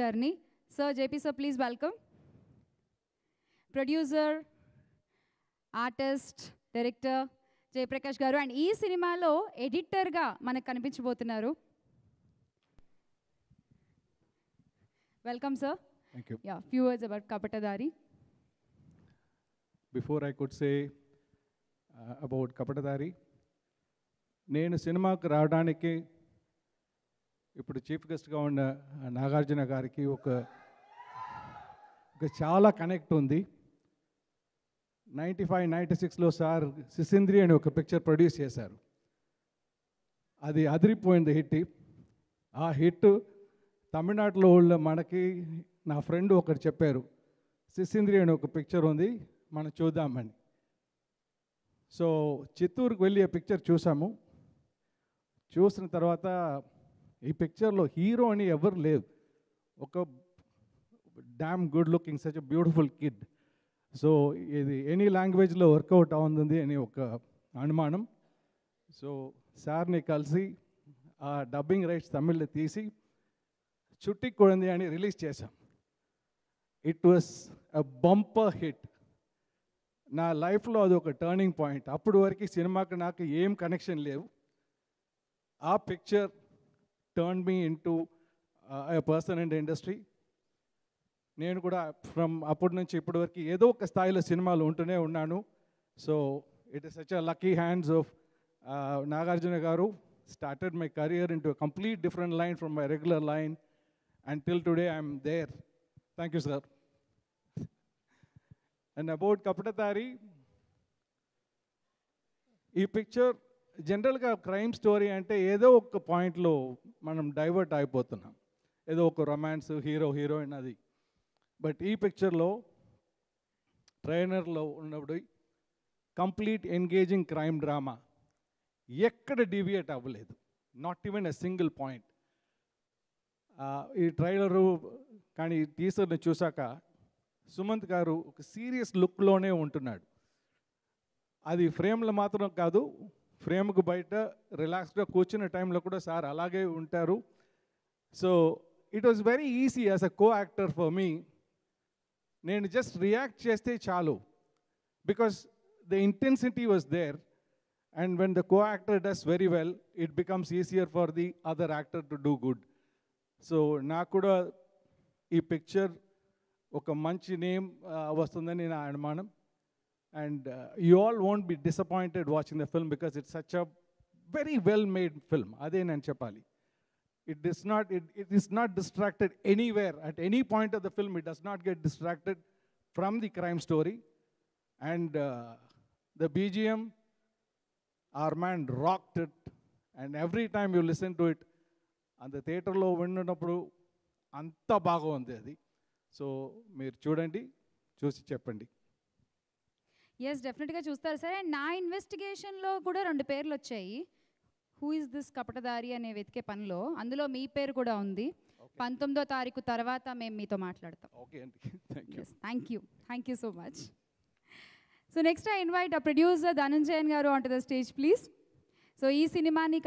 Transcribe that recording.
గారిని sir JP sir please welcome producer artist director Jayaprakash garu and ఈ సినిమాలో ఎడిటర్గా మనకు కనిపించబోతున్నారు welcome sir thank you ya few words about Kapatadhaari before I could say about Kapatadhaari నేను సినిమాకు రావడానికి ఇప్పుడు చీఫ్ గెస్ట్గా ఉన్న నాగార్జున గారికి ఒక చాలా కనెక్ట్ ఉంది నైంటీ ఫైవ్ నైంటీ సిక్స్లో సార్ సిసింద్రి అని ఒక పిక్చర్ ప్రొడ్యూస్ చేశారు అది అదిరిపోయింది హిట్ ఆ హిట్ తమిళనాడులో ఉన్న మనకి నా ఫ్రెండ్ ఒకరు చెప్పారు సిసింద్రి అని ఒక పిక్చర్ ఉంది మనం చూద్దామని సో చిత్తూరుకు వెళ్ళి ఆ పిక్చర్ చూసాము చూసిన తర్వాత ఈ పిక్చర్లో హీరో అని ఎవరు లేరు ఒక damn good looking such beautiful kid so ఇది ఎనీ లాంగ్వేజ్లో వర్కౌట్ అవుతుంది అని ఒక అనుమానం సో సార్ని కలిసి ఆ డబ్బింగ్ రైట్స్ తమిళ్లో తీసి చుట్టి కొడింది అని రిలీజ్ చేశాం it was a bumper hit నా లైఫ్లో అది ఒక టర్నింగ్ పాయింట్ అప్పటి వరకు సినిమాకి నాకు ఏం కనెక్షన్ లేవు ఆ picture turned me into uh, a person in నేను కూడా ఫ్రమ్ అప్పటి నుంచి ఇప్పటి వరకు ఏదో ఒక స్థాయిలో సినిమాలు ఉంటూనే ఉన్నాను so it is such a lucky hands of Nagarjuna garu started my career into complete different line from my regular line and till today I'm there thank you sir and about Kapatadhaari ఈ పిక్చర్ జనరల్గా crime story అంటే ఏదో ఒక పాయింట్లో మనం divert అయిపోతున్నాం ఏదో ఒక రొమాన్స్ హీరో హీరోయిన్ అది బట్ ఈ పిక్చర్లో ట్రైనర్లో ఉన్నప్పుడు కంప్లీట్ ఎంగేజింగ్ క్రైమ్ డ్రామా ఎక్కడ డివియేట్ అవ్వలేదు not even a single point ఈ ట్రైలరు కానీ టీసర్ని చూశాక సుమంత్ గారు ఒక సీరియస్ లుక్లోనే ఉంటున్నాడు అది ఫ్రేమ్లో మాత్రం కాదు ఫ్రేమ్కు బయట రిలాక్స్డ్గా కూర్చున్న టైంలో కూడా సార్ అలాగే ఉంటారు so it was very easy as a co actor for me నేను జస్ట్ రియాక్ట్ చేస్తే చాలు because the intensity was there and when the co actor does very well it becomes easier for the other actor to do good so నాకు కూడా ఈ picture ఒక మంచి name వస్తుందని నా అనుమానం And uh, you all won't be disappointed watching the film because it's such a very well-made film. Ade and Chapali. It is not, it, it is not distracted anywhere. At any point of the film, it does not get distracted from the crime story. And uh, the BGM, our man rocked it. And every time you listen to it, and the theater lo అంత anta ఉంది అది so మీరు చూడండి చూసి చెప్పండి yes డెఫినెట్గా చూస్తారు సరే నా ఇన్వెస్టిగేషన్లో కూడా రెండు పేర్లు వచ్చాయి హూ ఇస్ దిస్ కపటదారి అనే వెతికే పనిలో అందులో మీ పేరు కూడా ఉంది పంతొమ్మిదో తారీఖు తర్వాత మేము మీతో మాట్లాడతాం okay thank you thank you so much so next I invite a producer Dhananjayan garu on to the stage please so ఈ సినిమాని